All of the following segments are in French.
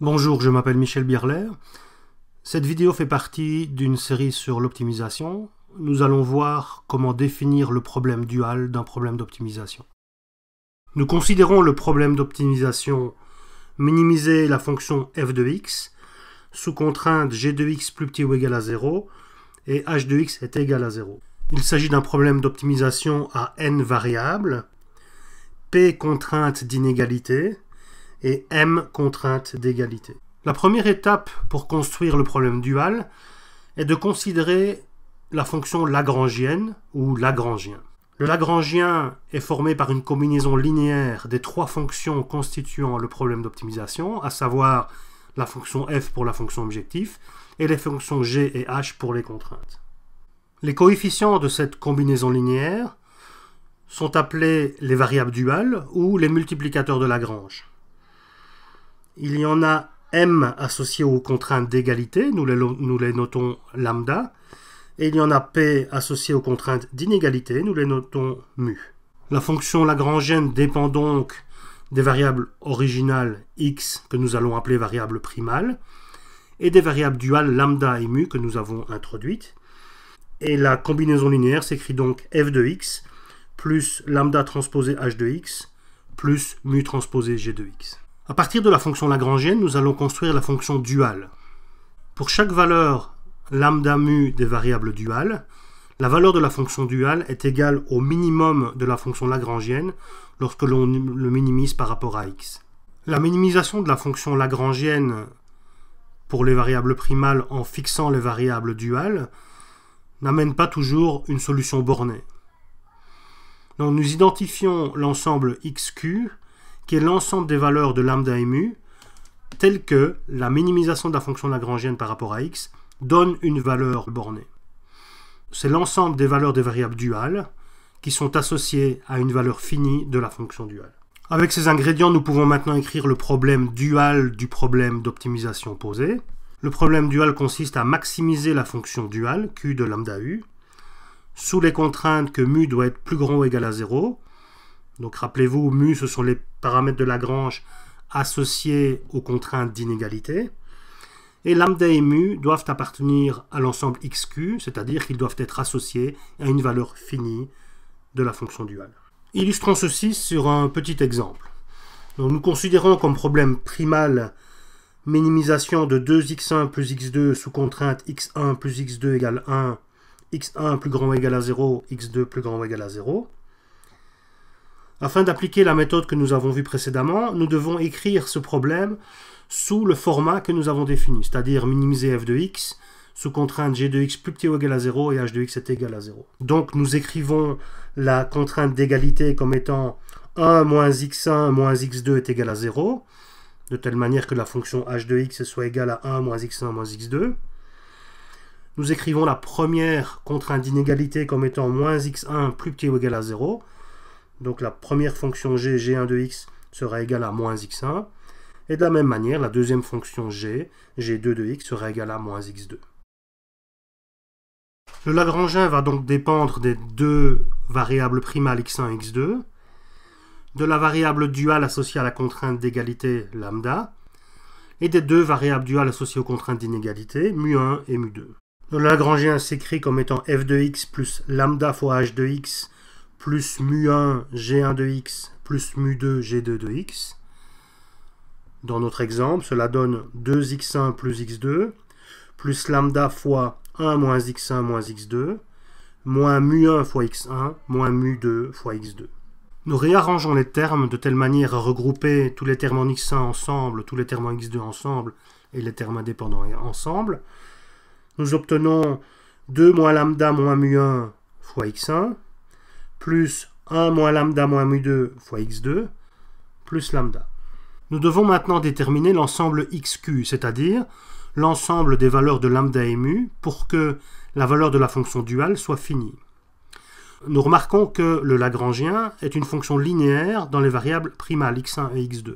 Bonjour, je m'appelle Michel Birler. Cette vidéo fait partie d'une série sur l'optimisation. Nous allons voir comment définir le problème dual d'un problème d'optimisation. Nous considérons le problème d'optimisation minimiser la fonction f de x sous contrainte g de x plus petit ou égal à 0 et h de x est égal à 0. Il s'agit d'un problème d'optimisation à n variables, p contrainte d'inégalité, et M contraintes d'égalité. La première étape pour construire le problème dual est de considérer la fonction lagrangienne ou lagrangien. Le lagrangien est formé par une combinaison linéaire des trois fonctions constituant le problème d'optimisation, à savoir la fonction f pour la fonction objectif et les fonctions g et h pour les contraintes. Les coefficients de cette combinaison linéaire sont appelés les variables duales ou les multiplicateurs de Lagrange. Il y en a M associé aux contraintes d'égalité, nous les, notons lambda, et il y en a P associé aux contraintes d'inégalité, nous les notons mu. La fonction lagrangienne dépend donc des variables originales x que nous allons appeler variables primales et des variables duales lambda et mu que nous avons introduites. Et la combinaison linéaire s'écrit donc f de x plus lambda transposé h de x plus mu transposé g de x. À partir de la fonction lagrangienne, nous allons construire la fonction duale. Pour chaque valeur lambda mu des variables duales, la valeur de la fonction duale est égale au minimum de la fonction lagrangienne lorsque l'on le minimise par rapport à x. La minimisation de la fonction lagrangienne pour les variables primales en fixant les variables duales n'amène pas toujours une solution bornée. nous identifions l'ensemble xq qui est l'ensemble des valeurs de lambda et mu, telles que la minimisation de la fonction lagrangienne par rapport à x donne une valeur bornée. C'est l'ensemble des valeurs des variables duales qui sont associées à une valeur finie de la fonction duale. Avec ces ingrédients, nous pouvons maintenant écrire le problème dual du problème d'optimisation posé. Le problème dual consiste à maximiser la fonction duale, q de lambda u, sous les contraintes que mu doit être plus grand ou égal à 0, donc rappelez-vous, mu, ce sont les paramètres de Lagrange associés aux contraintes d'inégalité. Et lambda et mu doivent appartenir à l'ensemble xq, c'est-à-dire qu'ils doivent être associés à une valeur finie de la fonction duale. Illustrons ceci sur un petit exemple. nous considérons comme problème primal minimisation de 2x1 plus x2 sous contrainte x1 plus x2 égale 1, x1 plus grand ou égal à 0, x2 plus grand ou égal à 0. Afin d'appliquer la méthode que nous avons vue précédemment, nous devons écrire ce problème sous le format que nous avons défini, c'est-à-dire minimiser f de x sous contrainte g de x plus petit ou égal à 0 et h de x est égal à 0. Donc nous écrivons la contrainte d'égalité comme étant 1 moins x1 moins x2 est égal à 0, de telle manière que la fonction h de x soit égale à 1 moins x1 moins x2. Nous écrivons la première contrainte d'inégalité comme étant moins x1 plus petit ou égal à 0, donc la première fonction g, g1 de x, sera égale à moins x1. Et de la même manière, la deuxième fonction g, g2 de x, sera égale à moins x2. Le Lagrangien va donc dépendre des deux variables primales x1 et x2, de la variable duale associée à la contrainte d'égalité lambda, et des deux variables duales associées aux contraintes d'inégalité, mu1 et mu2. Le Lagrangien s'écrit comme étant f de x plus lambda fois h de x plus mu1 g1 de x plus mu2 g2 de x. Dans notre exemple, cela donne 2x1 plus x2 plus lambda fois 1 moins x1 moins x2 moins mu1 fois x1 moins mu2 fois x2. Nous réarrangeons les termes de telle manière à regrouper tous les termes en x1 ensemble, tous les termes en x2 ensemble et les termes indépendants ensemble. Nous obtenons 2 moins lambda moins mu1 fois x1 plus 1 moins lambda moins mu2 fois x2 plus lambda. Nous devons maintenant déterminer l'ensemble xq, c'est-à-dire l'ensemble des valeurs de lambda et mu pour que la valeur de la fonction duale soit finie. Nous remarquons que le Lagrangien est une fonction linéaire dans les variables primales x1 et x2.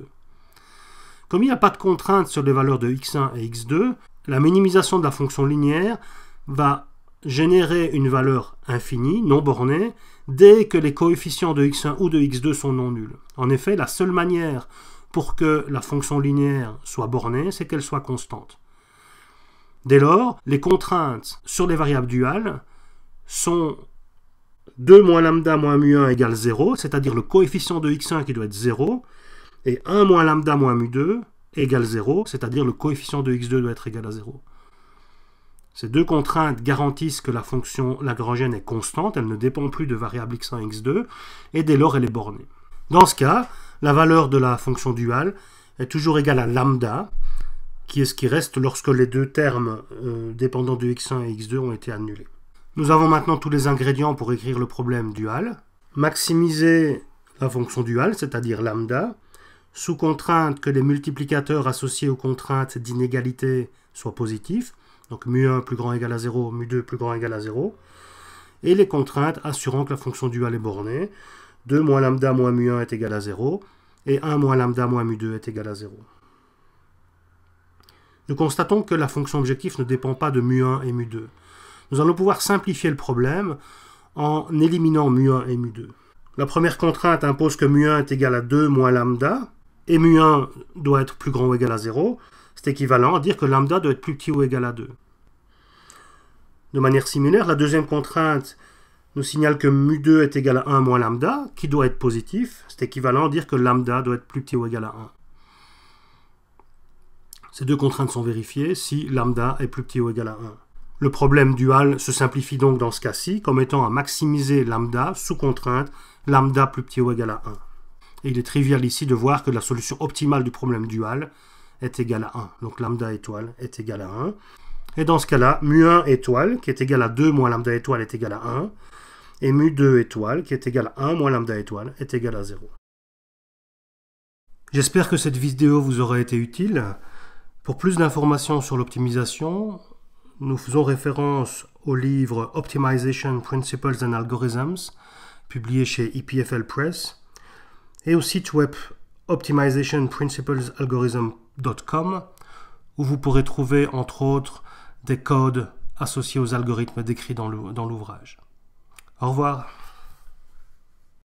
Comme il n'y a pas de contrainte sur les valeurs de x1 et x2, la minimisation de la fonction linéaire va générer une valeur infinie, non bornée, dès que les coefficients de x1 ou de x2 sont non nuls. En effet, la seule manière pour que la fonction linéaire soit bornée, c'est qu'elle soit constante. Dès lors, les contraintes sur les variables duales sont 2 moins lambda moins mu1 égale 0, c'est-à-dire le coefficient de x1 qui doit être 0, et 1 moins lambda moins mu2 égale 0, c'est-à-dire le coefficient de x2 doit être égal à 0. Ces deux contraintes garantissent que la fonction lagrangienne est constante, elle ne dépend plus de variables x1 x2, et dès lors elle est bornée. Dans ce cas, la valeur de la fonction duale est toujours égale à lambda, qui est ce qui reste lorsque les deux termes euh, dépendants de x1 et x2 ont été annulés. Nous avons maintenant tous les ingrédients pour écrire le problème dual. Maximiser la fonction duale, c'est-à-dire lambda, sous contrainte que les multiplicateurs associés aux contraintes d'inégalité soit positif. Donc mu1 plus grand égal à 0, mu2 plus grand égal à 0. Et les contraintes assurant que la fonction duale est bornée. 2 moins lambda moins mu1 est égal à 0. Et 1 moins lambda moins mu2 est égal à 0. Nous constatons que la fonction objectif ne dépend pas de mu1 et mu2. Nous allons pouvoir simplifier le problème en éliminant mu1 et mu2. La première contrainte impose que mu1 est égal à 2 moins lambda, et mu1 doit être plus grand ou égal à 0. C'est équivalent à dire que lambda doit être plus petit ou égal à 2. De manière similaire, la deuxième contrainte nous signale que mu2 est égal à 1 moins lambda, qui doit être positif. C'est équivalent à dire que lambda doit être plus petit ou égal à 1. Ces deux contraintes sont vérifiées si lambda est plus petit ou égal à 1. Le problème dual se simplifie donc dans ce cas-ci comme étant à maximiser lambda sous contrainte lambda plus petit ou égal à 1. Et il est trivial ici de voir que la solution optimale du problème dual est égal à 1. Donc lambda étoile est égal à 1. Et dans ce cas-là, mu1 étoile, qui est égal à 2 moins lambda étoile, est égal à 1. Et mu2 étoile, qui est égal à 1 moins lambda étoile, est égal à 0. J'espère que cette vidéo vous aura été utile. Pour plus d'informations sur l'optimisation, nous faisons référence au livre Optimization Principles and Algorithms, publié chez EPFL Press, et au site web optimizationprinciplesalgorithm.com .com, où vous pourrez trouver entre autres des codes associés aux algorithmes décrits dans l'ouvrage. Au revoir.